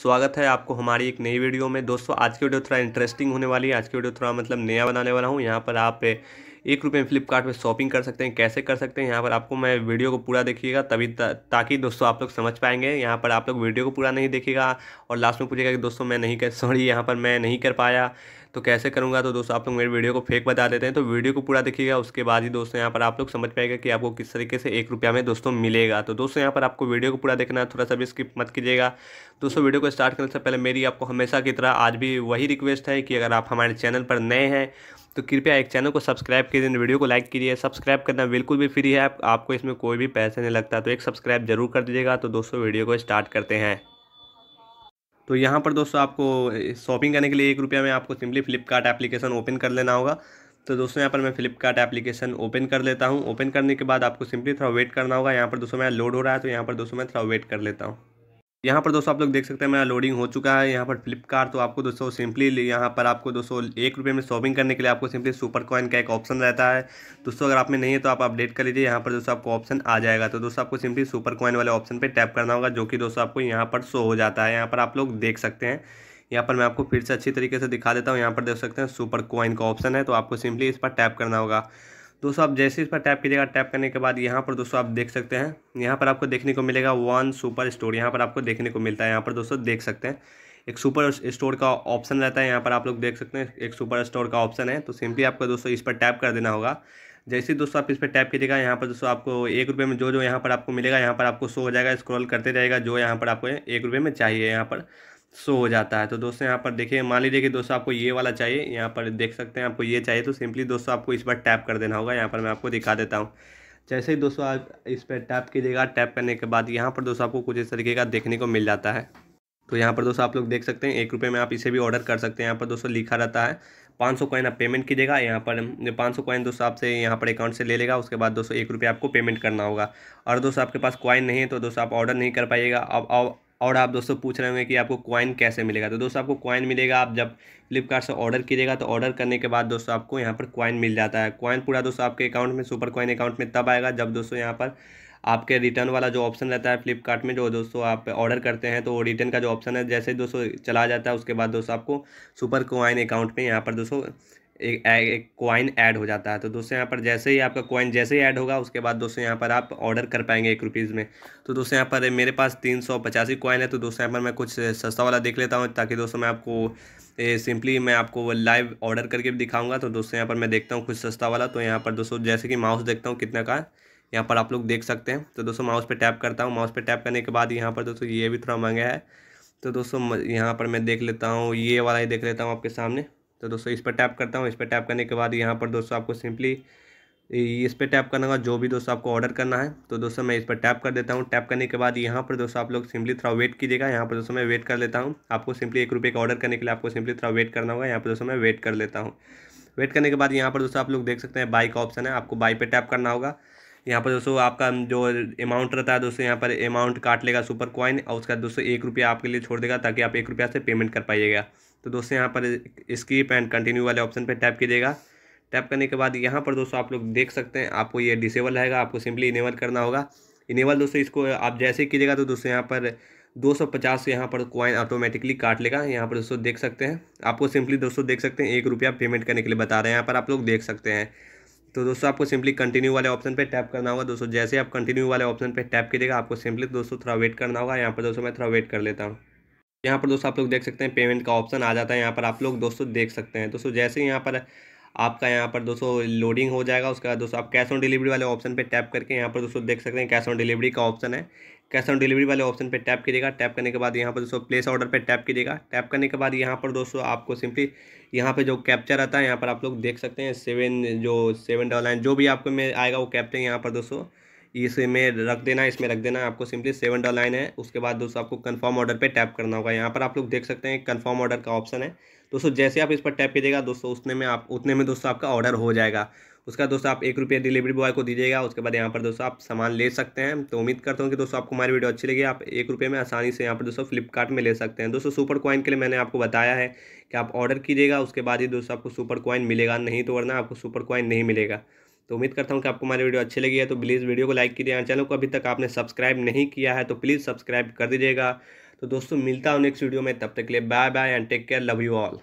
स्वागत है आपको हमारी एक नई वीडियो में दोस्तों आज की वीडियो थोड़ा इंटरेस्टिंग होने वाली है आज की वीडियो थोड़ा मतलब नया बनाने वाला हूँ यहाँ पर आप एक रुपये में फ्लिपकार्ट शॉपिंग कर सकते हैं कैसे कर सकते हैं यहाँ पर आपको मैं वीडियो को पूरा देखिएगा तभी ता, ताकि दोस्तों आप लोग समझ पाएंगे यहाँ पर आप लोग वीडियो को पूरा नहीं देखिएगा और लास्ट में पूछेगा कि दोस्तों मैं नहीं कर सॉरी यहाँ पर मैं नहीं कर पाया तो कैसे करूँगा तो दोस्तों आप लोग मेरे वीडियो को फेक बता देते हैं तो वीडियो को पूरा देखिएगा उसके बाद ही दोस्तों यहाँ पर आप लोग समझ पाएगा कि आपको किस तरीके से एक रुपया में दोस्तों मिलेगा तो दोस्तों यहाँ पर आपको वीडियो को पूरा देखना है थोड़ा सा भी स्किप मत कीजिएगा दोस्तों वीडियो को स्टार्ट करने से पहले मेरी आपको हमेशा की तरह आज भी वही रिक्वेस्ट है कि अगर आप हमारे चैनल पर नए हैं तो कृपया एक चैनल को सब्सक्राइब कीजिए वीडियो को लाइक कीजिए सब्सक्राइब करना बिल्कुल भी फ्री है आपको इसमें कोई भी पैसे नहीं लगता तो एक सब्सक्राइब जरूर कर दीजिएगा तो दोस्तों वीडियो को स्टार्ट करते हैं तो यहाँ पर दोस्तों आपको शॉपिंग करने के लिए एक रुपया में आपको सिंपली फ्लिपकार्ट एप्लीकेशन ओपन कर लेना होगा तो दोस्तों यहाँ पर मैं फ्लिपकार्ट एप्लीकेशन ओपन कर लेता हूँ ओपन करने के बाद आपको सिंपली थोड़ा वेट करना होगा यहाँ पर दोस्तों मेरा लोड हो रहा है तो यहाँ पर दोस्तों मैं थोड़ा वेट कर लेता हूँ यहाँ पर दोस्तों आप लोग देख सकते हैं मेरा लोडिंग हो चुका है यहाँ पर फ्लिपकार्ट तो आपको दोस्तों सिंपली यहाँ पर आपको दोस्तों एक रुपये में शॉपिंग करने के लिए आपको सिंपली सुपर कॉइन का एक ऑप्शन रहता है दोस्तों अगर आप में नहीं है तो आप अपडेट कर लीजिए यहाँ पर दोस्तों आपको ऑप्शन आ जाएगा तो दोस्तों आपको सिंपली सुपर कॉइन वाले ऑप्शन पर टैप करना होगा जो कि दोस्तों आपको यहाँ पर शो हो जाता है यहाँ पर आप लोग देख सकते हैं यहाँ पर मैं आपको फिर से अच्छी तरीके से दिखा देता हूँ यहाँ पर देख सकते हैं सुपर कॉइन का ऑप्शन है तो आपको सिंपली इस पर टैप करना होगा दोस्तों आप जैसे इस पर टैप कीजिएगा टैप करने के बाद यहाँ पर दोस्तों आप देख सकते हैं यहाँ पर आपको देखने को मिलेगा वन सुपर स्टोर यहाँ पर आपको देखने को मिलता है यहाँ पर दोस्तों देख सकते हैं एक सुपर स्टोर का ऑप्शन रहता है यहाँ पर आप लोग देख सकते हैं एक सुपर स्टोर का ऑप्शन है तो सिंपली आपको दोस्तों इस पर टैप कर देना होगा जैसे ही दोस्तों आप इस पर टैप कीजिएगा यहाँ पर दोस्तों आपको एक रुपये में जो जो यहाँ पर आपको मिलेगा यहाँ पर आपको शो हो जाएगा स्क्रॉल करते जाएगा जो यहाँ पर आपको एक रुपये में चाहिए यहाँ पर शो हो जाता है तो दोस्तों यहाँ पर देखिए मान लीजिए कि दोस्तों आपको ये वाला चाहिए यहाँ पर देख सकते हैं आपको ये चाहिए तो सिंपली दोस्तों आपको इस बार टैप कर देना होगा यहाँ पर मैं आपको दिखा देता हूँ जैसे ही दोस्तों आप इस पर टैप कीजिएगा टैप करने के बाद यहाँ पर दोस्तों आपको कुछ इस तरीके का देखने को मिल जाता है तो यहाँ पर दोस्तों आप लोग देख सकते हैं एक रुपये में आप इसे भी ऑर्डर कर सकते हैं यहाँ पर दोस्तों लिखा रहता है पाँच सौ कॉइन आप पेमेंट कीजिएगा यहाँ पर पाँच सौ कॉइन दोस्तों आपसे यहाँ पर अकाउंट से ले लेगा उसके बाद दोस्तों एक रुपये आपको पेमेंट करना होगा और दोस्तों आपके पास कॉइन नहीं है तो दोस्तों आप ऑर्डर नहीं कर पाइएगा अब और आप दोस्तों पूछ रहे होंगे कि आपको कॉइन कैसे मिलेगा तो दोस्तों आपको कॉइन मिलेगा आप जब फ्लिपकार्ट से ऑर्डर कीजिएगा तो ऑर्डर करने के बाद दोस्तों आपको यहाँ पर कॉइन मिल जाता है कॉइन पूरा दोस्तों आपके अकाउंट में सुपर कॉइन अकाउंट में तब आएगा जब दोस्तों यहाँ पर आपके रिटर्न वाला जो ऑप्शन रहता है फ्लिपकार्ट में जो दोस्तों आप ऑर्डर करते हैं तो वो रिटर्न का जो ऑप्शन है जैसे दोस्तों चला जाता है उसके बाद दोस्तों आपको सुपर कॉइन अकाउंट में यहाँ पर दोस्तों एक एक कॉइन ऐड हो जाता है तो दोस्तों यहाँ पर जैसे ही आपका कॉइन जैसे ही ऐड होगा उसके बाद दोस्तों यहाँ पर आप ऑर्डर कर पाएंगे एक रुपीज़ में तो दोस्तों यहाँ पर मेरे पास तीन सौ पचासी कॉइन है तो दोस्तों यहाँ पर मैं कुछ सस्ता वाला देख लेता हूँ ताकि दोस्तों मैं आपको सिंपली मैं आपको लाइव ऑर्डर करके भी दिखाऊंगा तो दोस्तों यहाँ पर मैं देखता हूँ कुछ सस्ता वाला तो यहाँ पर दोस्तों जैसे कि माउस देखता हूँ कितना का यहाँ पर आप लोग देख सकते हैं तो दोस्तों माउस पर टैप करता हूँ माउस पर टैप करने के बाद यहाँ पर दोस्तों ये भी थोड़ा महंगा है तो दोस्तों यहाँ पर मैं देख लेता हूँ ये वाला ही देख लेता हूँ आपके सामने तो दोस्तों इस पर टैप करता हूँ इस पर टैप करने के बाद यहाँ पर दोस्तों आपको सिंपली इस पर टैप करना होगा जो भी दोस्तों आपको ऑर्डर करना है तो दोस्तों मैं इस पर टैप कर देता हूँ टैप करने के बाद यहाँ पर दोस्तों आप लोग सिंपली थोड़ा वेट कीजिएगा यहाँ पर दोस्तों मैं वेट कर लेता हूँ आपको सिंपली एक रुपये का ऑर्डर करने के लिए आपको सिंपली थोड़ा वेट करना होगा यहाँ पर दोस्तों मैं वेट कर लेता हूँ वेट करने के बाद यहाँ पर दोस्तों आप लोग देख सकते हैं बाई का ऑप्शन है आपको बाई पर टैप करना होगा यहाँ पर दोस्तों आपका जो अमाउंट रहता है दोस्तों यहाँ पर अमाउंट काट लेगा सुपर कॉइन और उसका दोस्तों एक रुपया आपके लिए छोड़ देगा ताकि आप एक रुपया से पेमेंट कर पाइएगा तो दोस्तों यहाँ पर स्कीप एंड कंटिन्यू वाले ऑप्शन पर टैप कीजिएगा टैप करने के बाद यहाँ पर दोस्तों आप लोग देख सकते हैं आपको ये डिसेबल रहेगा आपको सिंपली इनेबल करना होगा इनेबल दोस्तों इसको आप जैसे ही कीजिएगा तो दोस्तों यहाँ पर 250 सौ पचास यहाँ पर कॉइन ऑटोमेटिकली काट लेगा यहाँ पर दोस्तों देख सकते हैं आपको सिंपली दोस्तों देख सकते हैं एक रुपया पेमेंट करने के लिए बता रहे हैं यहाँ पर आप लोग देख सकते हैं तो दोस्तों आपको सिंपली कंटिन्यू वाले ऑप्शन पे टैप करना होगा दोस्तों जैसे आप कंटिन्यू वाले ऑप्शन पे टैप कीजिएगा आपको सिंपली दोस्तों थोड़ा वेट करना होगा यहाँ पर दोस्तों मैं थोड़ा वेट कर लेता हूँ यहाँ पर दोस्तों आप लोग देख सकते हैं पेमेंट का ऑप्शन आ जाता है यहाँ पर आप लोग दोस्तों देख सकते हैं दोस्तों जैसे यहाँ पर आपका यहाँ पर दोस्तों लोडिंग हो जाएगा उसके बाद दोस्तों आप कैश ऑन डिलीवरी वाले ऑप्शन पे टैप करके यहाँ पर दोस्तों देख सकते हैं कैश ऑन डिलीवरी का ऑप्शन है कैश ऑन डिलीवरी वाले ऑप्शन पे टैप कीजिएगा टैप करने के बाद यहाँ पर दोस्तों प्लेस ऑर्डर पर टैप कीजिएगा टैप करने के बाद यहाँ पर दोस्तों आपको सिंपली यहाँ पर जो कैप्चर आता है यहाँ पर आप लोग देख सकते हैं सेवन जो सेवन डॉलर जो भी आपको में आएगा वो कैप्चर यहाँ पर दोस्तों इसमें रख देना इसमें रख देना आपको सिंपली सेवन डॉल नाइन है उसके बाद दोस्तों आपको कन्फर्म ऑर्डर पे टैप करना होगा यहाँ पर आप लोग देख सकते हैं कन्फर्म ऑर्डर का ऑप्शन है दोस्तों जैसे आप इस पर टैप कीजिएगा दोस्तों उसने में आप उतने में दोस्तों आपका ऑर्डर हो जाएगा उसका दोस्तों आप एक रुपये डिलीवरी बॉय को दीजिएगा उसके बाद यहाँ पर दोस्तों आप सामान ले सकते हैं तो उम्मीद करता हूँ कि दोस्तों आपको हमारी वीडियो अच्छी लगी आप एक रुपये में आसानी से यहाँ पर दोस्तों फ्लिपकार्ट में ले सकते हैं दोस्तों सुपर कॉइन के लिए मैंने आपको बताया है कि आप ऑर्डर कीजिएगा उसके बाद ही दोस्तों आपको सुपर कॉइन मिलेगा नहीं तो वरना आपको सुपर कॉइन नहीं मिलेगा तो उम्मीद करता हूँ कि आपको हमारी वीडियो अच्छी लगी है तो प्लीज़ वीडियो को लाइक कीजिए चैनल को अभी तक आपने सब्सक्राइब नहीं किया है तो प्लीज़ सब्सक्राइब कर दीजिएगा तो दोस्तों मिलता हूँ नेक्स्ट वीडियो में तब तक के लिए bye bye and take care love you all